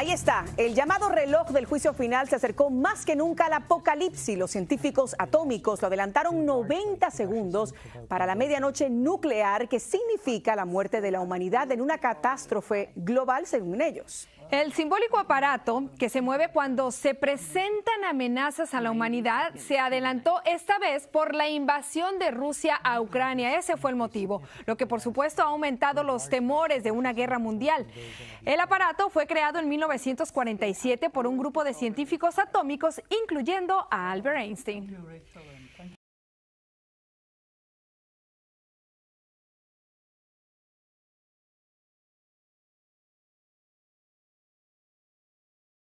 Ahí está, el llamado reloj del juicio final se acercó más que nunca al apocalipsis. Los científicos atómicos lo adelantaron 90 segundos para la medianoche nuclear, que significa la muerte de la humanidad en una catástrofe global, según ellos. El simbólico aparato que se mueve cuando se presentan amenazas a la humanidad se adelantó esta vez por la invasión de Rusia a Ucrania. Ese fue el motivo, lo que por supuesto ha aumentado los temores de una guerra mundial. El aparato fue creado en 1947 por un grupo de científicos atómicos, incluyendo a Albert Einstein.